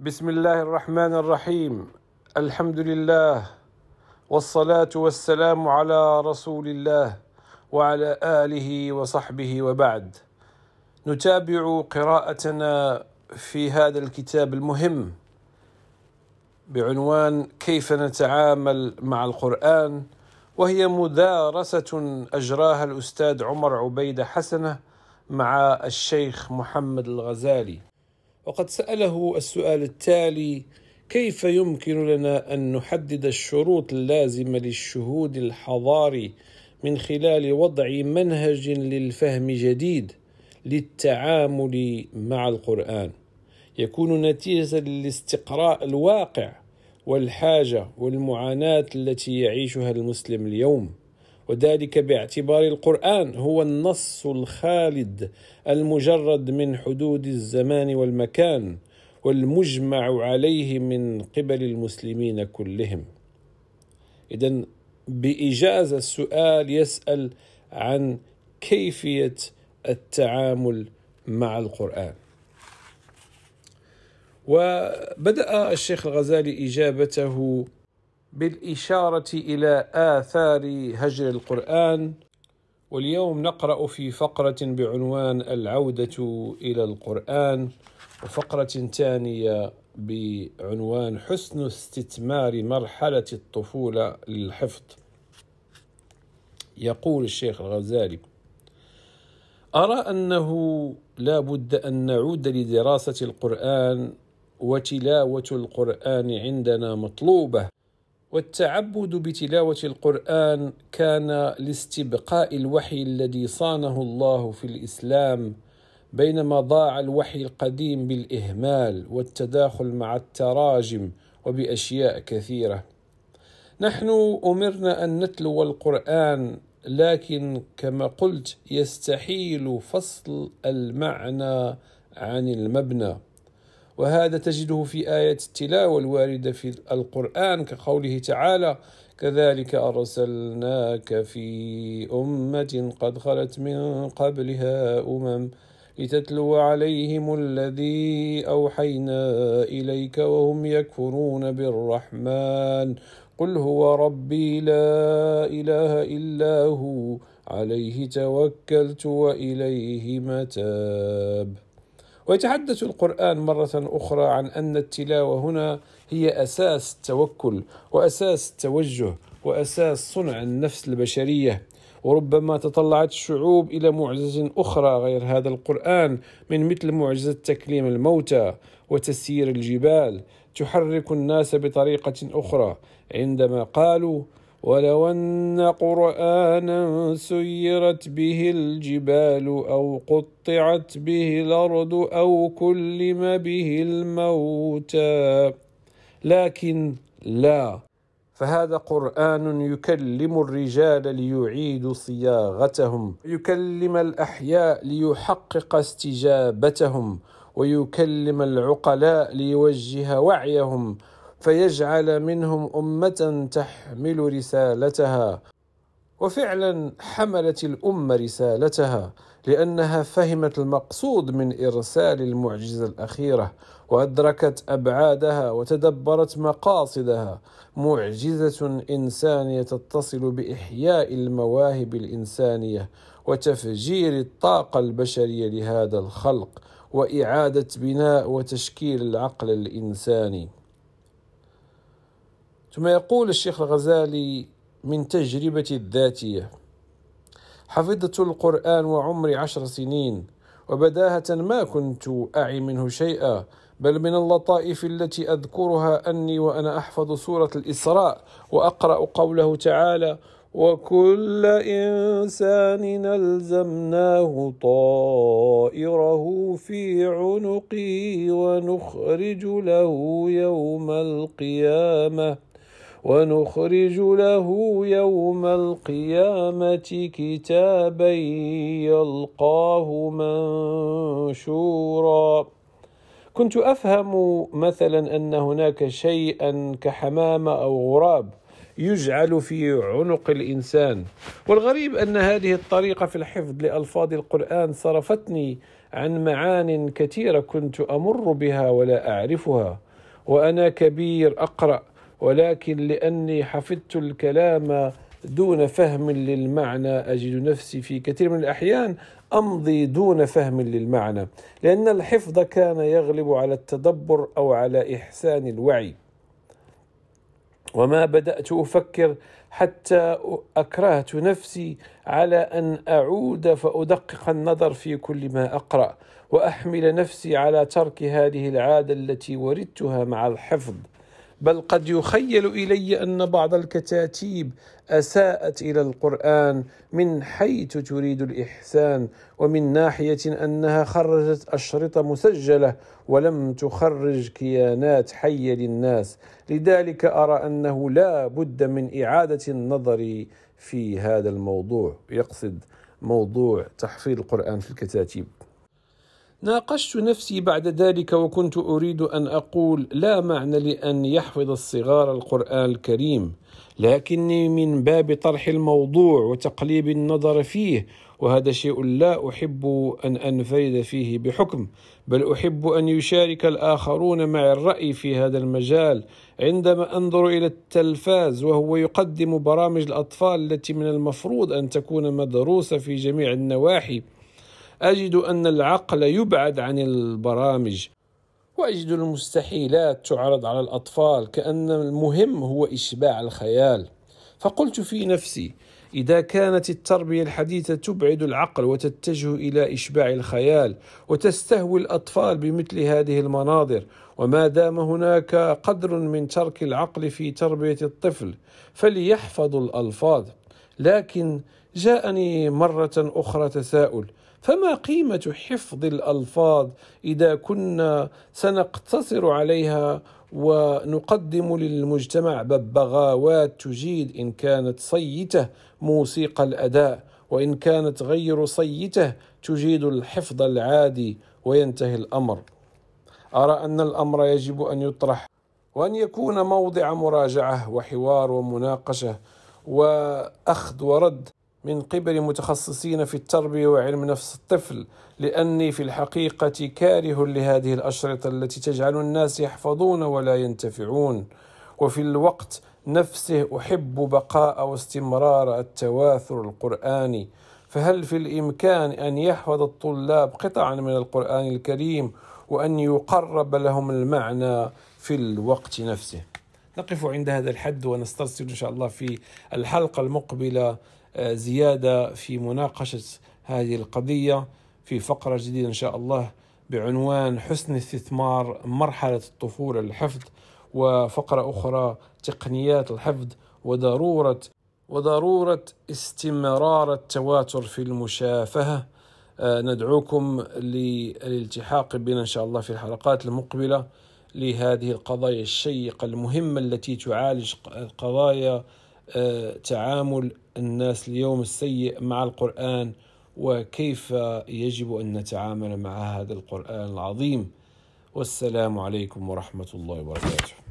بسم الله الرحمن الرحيم الحمد لله والصلاة والسلام على رسول الله وعلى آله وصحبه وبعد نتابع قراءتنا في هذا الكتاب المهم بعنوان كيف نتعامل مع القرآن وهي مدارسة أجراها الأستاذ عمر عبيده حسنة مع الشيخ محمد الغزالي وقد سأله السؤال التالي كيف يمكن لنا أن نحدد الشروط اللازمة للشهود الحضاري من خلال وضع منهج للفهم جديد للتعامل مع القرآن يكون نتيجة للاستقراء الواقع والحاجة والمعاناة التي يعيشها المسلم اليوم وذلك باعتبار القرآن هو النص الخالد المجرد من حدود الزمان والمكان والمجمع عليه من قبل المسلمين كلهم. إذا بإجازة السؤال يسأل عن كيفية التعامل مع القرآن. وبدأ الشيخ الغزالي إجابته بالإشارة إلى آثار هجر القرآن واليوم نقرأ في فقرة بعنوان العودة إلى القرآن وفقرة ثانية بعنوان حسن استثمار مرحلة الطفولة للحفظ يقول الشيخ الغزالي أرى أنه لا بد أن نعود لدراسة القرآن وتلاوة القرآن عندنا مطلوبة والتعبد بتلاوه القران كان لاستبقاء الوحي الذي صانه الله في الاسلام بينما ضاع الوحي القديم بالاهمال والتداخل مع التراجم وباشياء كثيره نحن امرنا ان نتلو القران لكن كما قلت يستحيل فصل المعنى عن المبنى وهذا تجده في آية التلاوة الواردة في القرآن كقوله تعالى كذلك أرسلناك في أمة قد خلت من قبلها أمم لتتلو عليهم الذي أوحينا إليك وهم يكفرون بالرحمن قل هو ربي لا إله إلا هو عليه توكلت وإليه متاب ويتحدث القرآن مرة أخرى عن أن التلاوة هنا هي أساس التوكل وأساس التوجه وأساس صنع النفس البشرية وربما تطلعت الشعوب إلى معجزة أخرى غير هذا القرآن من مثل معجزة تكليم الموتى وتسيير الجبال تحرك الناس بطريقة أخرى عندما قالوا ولو أن قرآنا سيرت به الجبال أو قطعت به الأرض أو كلم به الموتى لكن لا فهذا قرآن يكلم الرجال ليعيد صياغتهم يكلم الأحياء ليحقق استجابتهم ويكلم العقلاء ليوجه وعيهم فيجعل منهم امه تحمل رسالتها وفعلا حملت الامه رسالتها لانها فهمت المقصود من ارسال المعجزه الاخيره وادركت ابعادها وتدبرت مقاصدها معجزه انسانيه تتصل باحياء المواهب الانسانيه وتفجير الطاقه البشريه لهذا الخلق واعاده بناء وتشكيل العقل الانساني ثم يقول الشيخ الغزالي من تجربتي الذاتية حفظت القرآن وعمري عشر سنين وبداهة ما كنت أعي منه شيئا بل من اللطائف التي أذكرها أني وأنا أحفظ سورة الإسراء وأقرأ قوله تعالى وكل إنسان ألزمناه طائره في عنقه ونخرج له يوم القيامة ونخرج له يوم القيامة كتابا يلقاه منشورا كنت أفهم مثلا أن هناك شيئا كحمامة أو غراب يجعل في عنق الإنسان والغريب أن هذه الطريقة في الحفظ لألفاظ القرآن صرفتني عن معان كثيرة كنت أمر بها ولا أعرفها وأنا كبير أقرأ ولكن لأني حفظت الكلام دون فهم للمعنى أجد نفسي في كثير من الأحيان أمضي دون فهم للمعنى لأن الحفظ كان يغلب على التدبر أو على إحسان الوعي وما بدأت أفكر حتى أكرهت نفسي على أن أعود فأدقق النظر في كل ما أقرأ وأحمل نفسي على ترك هذه العادة التي وردتها مع الحفظ بل قد يخيل الي ان بعض الكتاتيب اساءت الى القران من حيث تريد الاحسان ومن ناحيه انها خرجت اشرطه مسجله ولم تخرج كيانات حيه للناس لذلك ارى انه لا بد من اعاده النظر في هذا الموضوع يقصد موضوع تحفيظ القران في الكتاتيب ناقشت نفسي بعد ذلك وكنت اريد ان اقول لا معنى لان يحفظ الصغار القران الكريم لكني من باب طرح الموضوع وتقليب النظر فيه وهذا شيء لا احب ان انفرد فيه بحكم بل احب ان يشارك الاخرون مع الراي في هذا المجال عندما انظر الى التلفاز وهو يقدم برامج الاطفال التي من المفروض ان تكون مدروسه في جميع النواحي أجد أن العقل يبعد عن البرامج وأجد المستحيلات تعرض على الأطفال كأن المهم هو إشباع الخيال فقلت في نفسي إذا كانت التربية الحديثة تبعد العقل وتتجه إلى إشباع الخيال وتستهوي الأطفال بمثل هذه المناظر وما دام هناك قدر من ترك العقل في تربية الطفل فليحفظ الألفاظ لكن جاءني مرة أخرى تساؤل فما قيمة حفظ الألفاظ إذا كنا سنقتصر عليها ونقدم للمجتمع ببغاوات تجيد إن كانت صيته موسيقى الأداء وإن كانت غير صيته تجيد الحفظ العادي وينتهي الأمر أرى أن الأمر يجب أن يطرح وأن يكون موضع مراجعة وحوار ومناقشة وأخذ ورد من قبل متخصصين في التربية وعلم نفس الطفل لأني في الحقيقة كاره لهذه الأشرطة التي تجعل الناس يحفظون ولا ينتفعون وفي الوقت نفسه أحب بقاء واستمرار التواثر القرآني فهل في الإمكان أن يحفظ الطلاب قطعا من القرآن الكريم وأن يقرب لهم المعنى في الوقت نفسه نقف عند هذا الحد ونسترسل إن شاء الله في الحلقة المقبلة آه، زيادة في مناقشة هذه القضية في فقرة جديدة إن شاء الله بعنوان حسن استثمار مرحلة الطفولة للحفظ وفقرة أخرى تقنيات الحفظ وضرورة وضرورة استمرار التواتر في المشافهة آه، ندعوكم للالتحاق بنا إن شاء الله في الحلقات المقبلة لهذه القضايا الشيقة المهمة التي تعالج قضايا آه، تعامل الناس اليوم السيء مع القرآن وكيف يجب أن نتعامل مع هذا القرآن العظيم والسلام عليكم ورحمة الله وبركاته